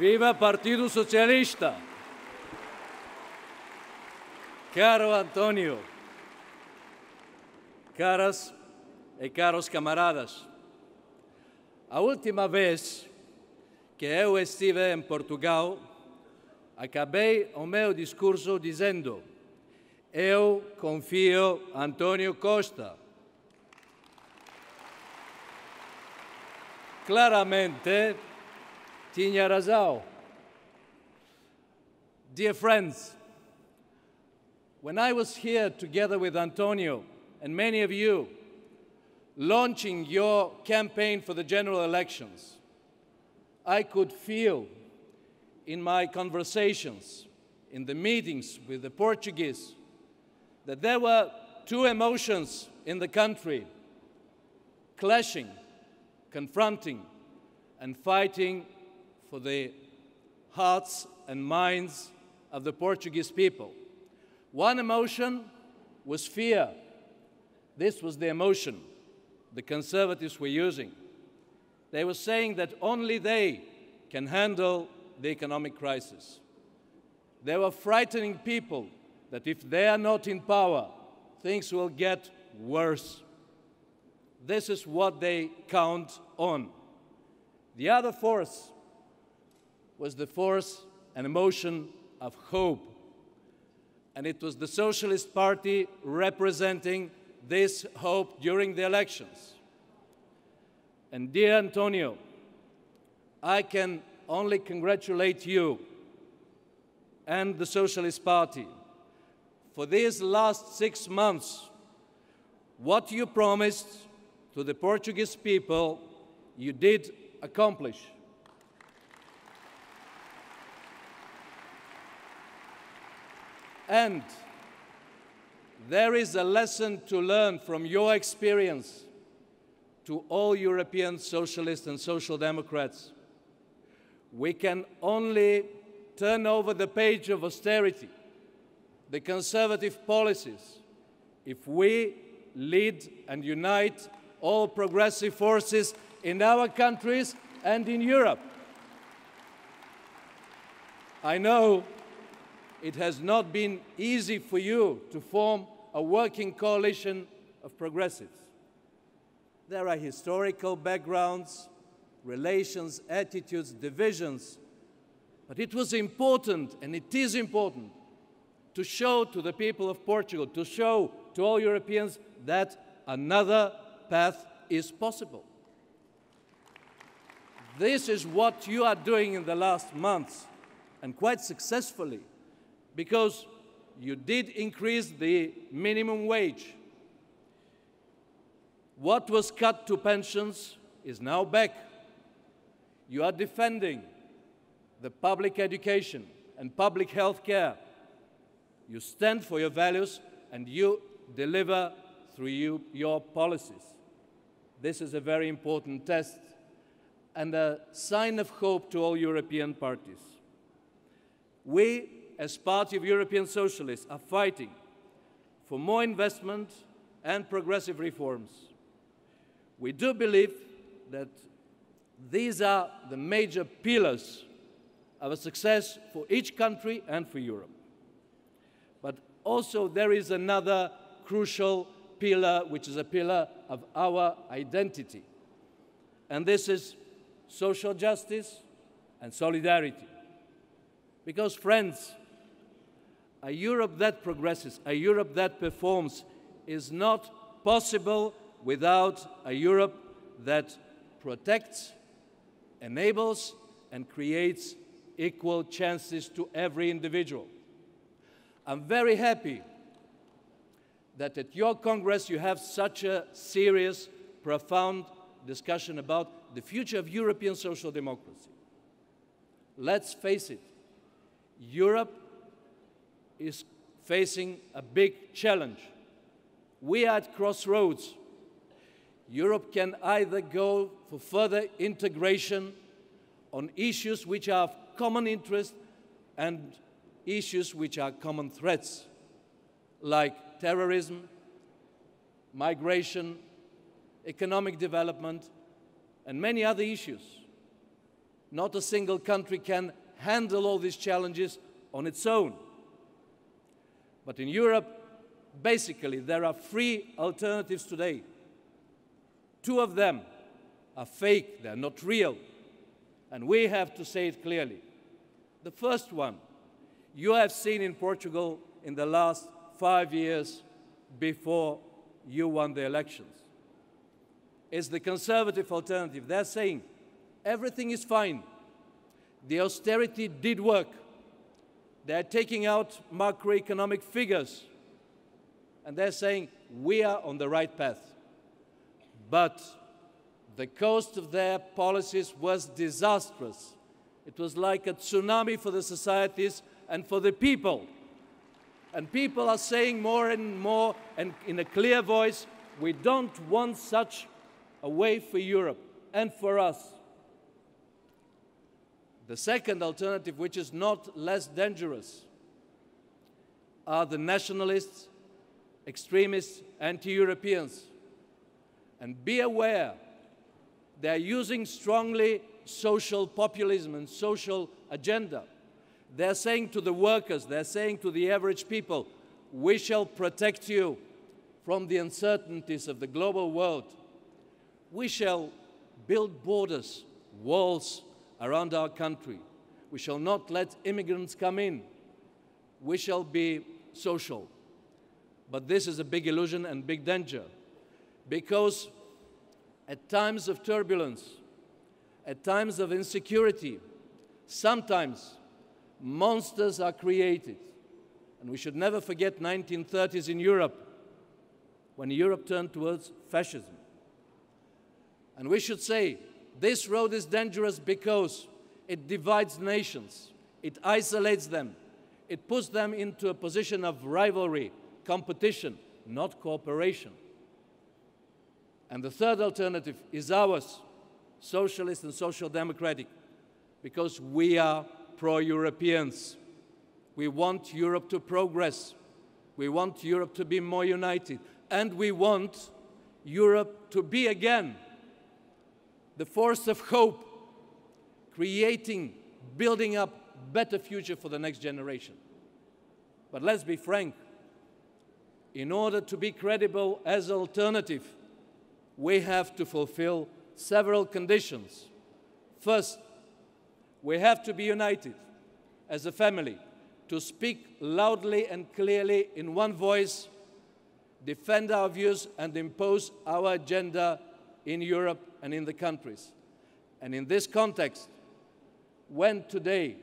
Viva Partido Socialista! Caro Antônio, caras e caros camaradas, a última vez que eu estive em Portugal, acabei o meu discurso dizendo: Eu confio Antônio Costa. Claramente, Tinya Razao. Dear friends, when I was here together with Antonio and many of you launching your campaign for the general elections, I could feel in my conversations, in the meetings with the Portuguese, that there were two emotions in the country clashing, confronting, and fighting for the hearts and minds of the Portuguese people. One emotion was fear. This was the emotion the conservatives were using. They were saying that only they can handle the economic crisis. They were frightening people that if they are not in power, things will get worse. This is what they count on. The other force was the force and emotion of hope. And it was the Socialist Party representing this hope during the elections. And dear Antonio, I can only congratulate you and the Socialist Party for these last six months. What you promised to the Portuguese people, you did accomplish. And there is a lesson to learn from your experience to all European socialists and social democrats. We can only turn over the page of austerity, the conservative policies, if we lead and unite all progressive forces in our countries and in Europe. I know it has not been easy for you to form a working coalition of progressives. There are historical backgrounds, relations, attitudes, divisions, but it was important, and it is important, to show to the people of Portugal, to show to all Europeans that another path is possible. This is what you are doing in the last months, and quite successfully because you did increase the minimum wage. What was cut to pensions is now back. You are defending the public education and public health care. You stand for your values and you deliver through you, your policies. This is a very important test and a sign of hope to all European parties. We as Party of European Socialists, are fighting for more investment and progressive reforms. We do believe that these are the major pillars of a success for each country and for Europe. But also there is another crucial pillar, which is a pillar of our identity. And this is social justice and solidarity. Because, friends, a Europe that progresses, a Europe that performs, is not possible without a Europe that protects, enables, and creates equal chances to every individual. I'm very happy that at your Congress you have such a serious, profound discussion about the future of European social democracy. Let's face it, Europe is facing a big challenge. We are at crossroads. Europe can either go for further integration on issues which are of common interest and issues which are common threats, like terrorism, migration, economic development, and many other issues. Not a single country can handle all these challenges on its own. But in Europe, basically, there are three alternatives today. Two of them are fake, they're not real. And we have to say it clearly. The first one, you have seen in Portugal in the last five years before you won the elections, is the conservative alternative. They're saying everything is fine. The austerity did work they're taking out macroeconomic figures and they're saying we are on the right path. But the cost of their policies was disastrous. It was like a tsunami for the societies and for the people. And people are saying more and more, and in a clear voice, we don't want such a way for Europe and for us. The second alternative, which is not less dangerous, are the nationalists, extremists, anti-Europeans. And be aware, they are using strongly social populism and social agenda. They're saying to the workers, they're saying to the average people, we shall protect you from the uncertainties of the global world. We shall build borders, walls, around our country. We shall not let immigrants come in. We shall be social. But this is a big illusion and big danger because at times of turbulence, at times of insecurity, sometimes monsters are created. And we should never forget 1930s in Europe when Europe turned towards fascism. And we should say, this road is dangerous because it divides nations, it isolates them, it puts them into a position of rivalry, competition, not cooperation. And the third alternative is ours, socialist and social democratic, because we are pro-Europeans. We want Europe to progress. We want Europe to be more united. And we want Europe to be again the force of hope, creating, building up better future for the next generation. But let's be frank. In order to be credible as an alternative, we have to fulfill several conditions. First, we have to be united as a family to speak loudly and clearly in one voice, defend our views, and impose our agenda in Europe and in the countries. And in this context, when today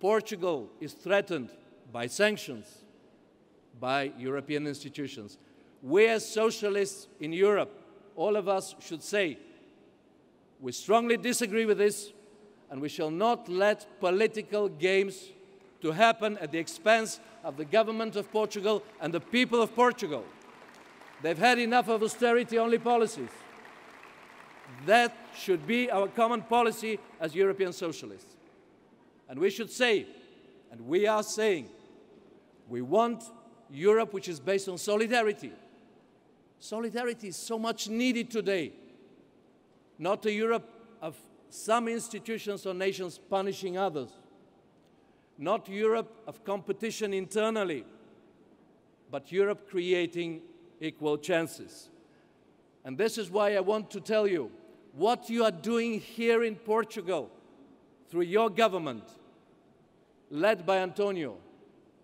Portugal is threatened by sanctions, by European institutions, we as socialists in Europe, all of us should say, we strongly disagree with this, and we shall not let political games to happen at the expense of the government of Portugal and the people of Portugal. They've had enough of austerity-only policies. That should be our common policy as European socialists. And we should say, and we are saying, we want Europe which is based on solidarity. Solidarity is so much needed today. Not a Europe of some institutions or nations punishing others. Not Europe of competition internally, but Europe creating equal chances. And this is why I want to tell you what you are doing here in Portugal through your government, led by Antonio,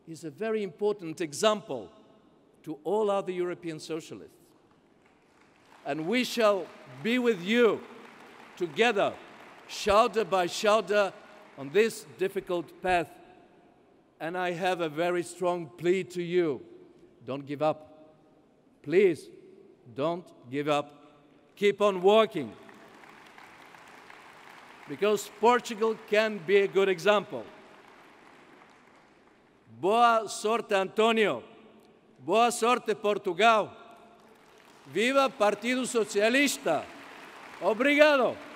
is a very important example to all other European socialists. And we shall be with you together, shoulder by shoulder, on this difficult path. And I have a very strong plea to you don't give up. Please, don't give up. Keep on working because Portugal can be a good example. Boa sorte, Antonio. Boa sorte, Portugal. Viva Partido Socialista. Obrigado.